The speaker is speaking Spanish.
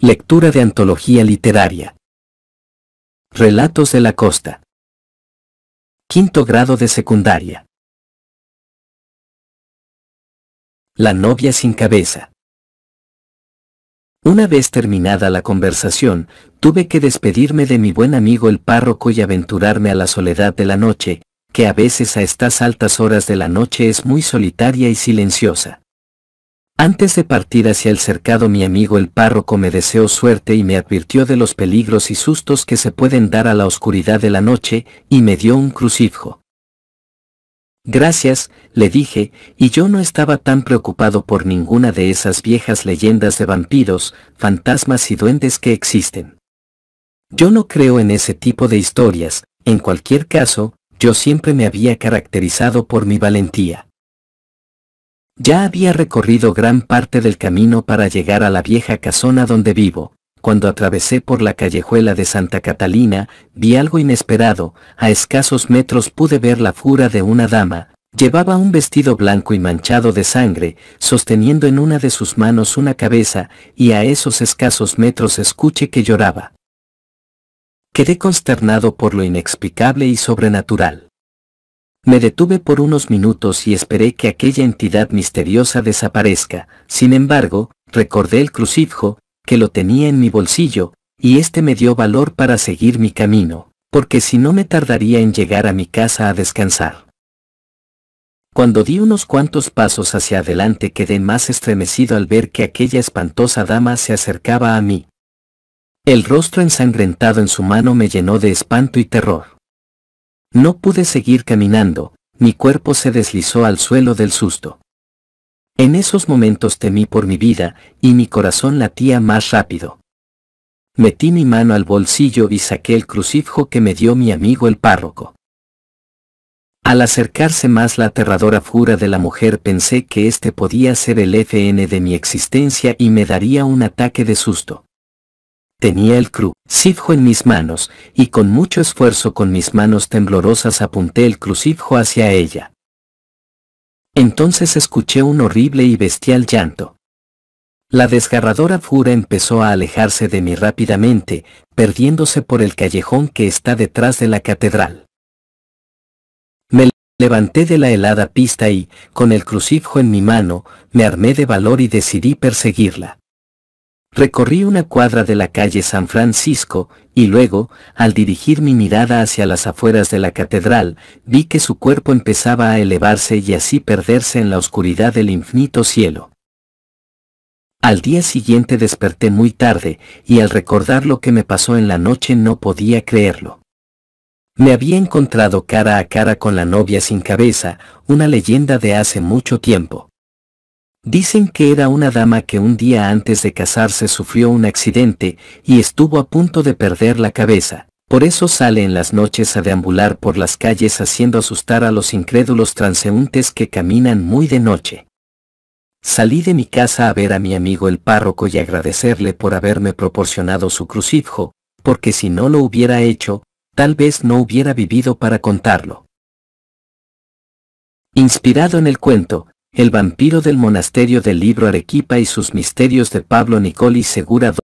Lectura de antología literaria. Relatos de la costa. Quinto grado de secundaria. La novia sin cabeza. Una vez terminada la conversación, tuve que despedirme de mi buen amigo el párroco y aventurarme a la soledad de la noche, que a veces a estas altas horas de la noche es muy solitaria y silenciosa. Antes de partir hacia el cercado mi amigo el párroco me deseó suerte y me advirtió de los peligros y sustos que se pueden dar a la oscuridad de la noche, y me dio un crucifijo. Gracias, le dije, y yo no estaba tan preocupado por ninguna de esas viejas leyendas de vampiros, fantasmas y duendes que existen. Yo no creo en ese tipo de historias, en cualquier caso, yo siempre me había caracterizado por mi valentía. Ya había recorrido gran parte del camino para llegar a la vieja casona donde vivo, cuando atravesé por la callejuela de Santa Catalina, vi algo inesperado, a escasos metros pude ver la fura de una dama, llevaba un vestido blanco y manchado de sangre, sosteniendo en una de sus manos una cabeza, y a esos escasos metros escuché que lloraba. Quedé consternado por lo inexplicable y sobrenatural. Me detuve por unos minutos y esperé que aquella entidad misteriosa desaparezca, sin embargo, recordé el crucifijo, que lo tenía en mi bolsillo, y este me dio valor para seguir mi camino, porque si no me tardaría en llegar a mi casa a descansar. Cuando di unos cuantos pasos hacia adelante quedé más estremecido al ver que aquella espantosa dama se acercaba a mí. El rostro ensangrentado en su mano me llenó de espanto y terror. No pude seguir caminando, mi cuerpo se deslizó al suelo del susto. En esos momentos temí por mi vida, y mi corazón latía más rápido. Metí mi mano al bolsillo y saqué el crucifijo que me dio mi amigo el párroco. Al acercarse más la aterradora fura de la mujer pensé que este podía ser el FN de mi existencia y me daría un ataque de susto. Tenía el crucifijo en mis manos, y con mucho esfuerzo con mis manos temblorosas apunté el crucifijo hacia ella. Entonces escuché un horrible y bestial llanto. La desgarradora fura empezó a alejarse de mí rápidamente, perdiéndose por el callejón que está detrás de la catedral. Me levanté de la helada pista y, con el crucifijo en mi mano, me armé de valor y decidí perseguirla. Recorrí una cuadra de la calle San Francisco, y luego, al dirigir mi mirada hacia las afueras de la catedral, vi que su cuerpo empezaba a elevarse y así perderse en la oscuridad del infinito cielo. Al día siguiente desperté muy tarde, y al recordar lo que me pasó en la noche no podía creerlo. Me había encontrado cara a cara con la novia sin cabeza, una leyenda de hace mucho tiempo. Dicen que era una dama que un día antes de casarse sufrió un accidente y estuvo a punto de perder la cabeza. Por eso sale en las noches a deambular por las calles haciendo asustar a los incrédulos transeúntes que caminan muy de noche. Salí de mi casa a ver a mi amigo el párroco y agradecerle por haberme proporcionado su crucifijo, porque si no lo hubiera hecho, tal vez no hubiera vivido para contarlo. Inspirado en el cuento, el vampiro del monasterio del libro Arequipa y sus misterios de Pablo Nicoli Segura